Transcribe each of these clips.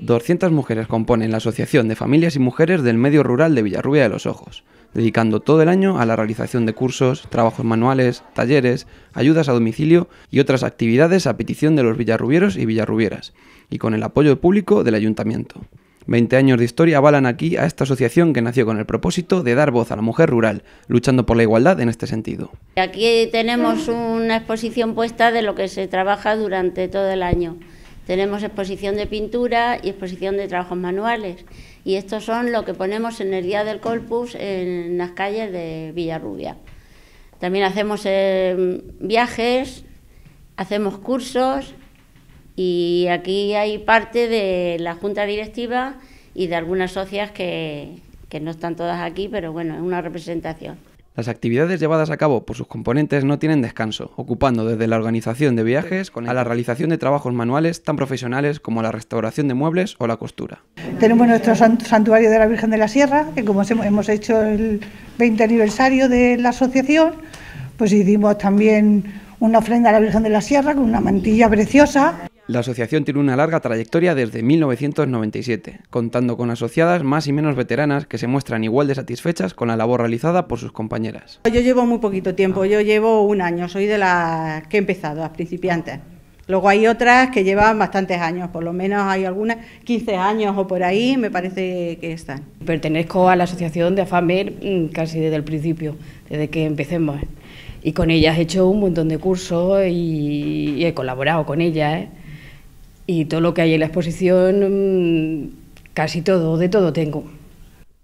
200 mujeres componen la Asociación de Familias y Mujeres del Medio Rural de Villarrubia de los Ojos, dedicando todo el año a la realización de cursos, trabajos manuales, talleres, ayudas a domicilio y otras actividades a petición de los villarrubieros y villarrubieras, y con el apoyo público del ayuntamiento. 20 años de historia avalan aquí a esta asociación que nació con el propósito de dar voz a la mujer rural, luchando por la igualdad en este sentido. Aquí tenemos una exposición puesta de lo que se trabaja durante todo el año. Tenemos exposición de pintura y exposición de trabajos manuales. Y estos son lo que ponemos en el Día del Corpus en las calles de Villarrubia. También hacemos eh, viajes, hacemos cursos y aquí hay parte de la Junta Directiva y de algunas socias que no están todas aquí, pero bueno, es una representación. Las actividades llevadas a cabo por sus componentes no tienen descanso, ocupando desde la organización de viajes a la realización de trabajos manuales tan profesionales como la restauración de muebles o la costura. Tenemos nuestro santuario de la Virgen de la Sierra, que como hemos hecho el 20 aniversario de la asociación, pues hicimos también una ofrenda a la Virgen de la Sierra con una mantilla preciosa la asociación tiene una larga trayectoria desde 1997, contando con asociadas más y menos veteranas que se muestran igual de satisfechas con la labor realizada por sus compañeras. Ah, yo llevo muy poquito tiempo, yo llevo un año, soy de las que he empezado, las principiantes. Luego hay otras que llevan bastantes años, por lo menos hay algunas 15 años o por ahí, me parece que están. Pertenezco a la asociación de AFAMER mm, casi desde el principio, desde que empecemos. Y con ellas he hecho un montón de cursos y he colaborado con ellas. ¿eh? y todo lo que hay en la exposición, mm, casi todo, de todo tengo.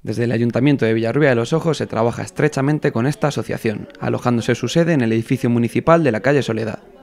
Desde el Ayuntamiento de Villarrubia de los Ojos se trabaja estrechamente con esta asociación, alojándose su sede en el edificio municipal de la calle Soledad.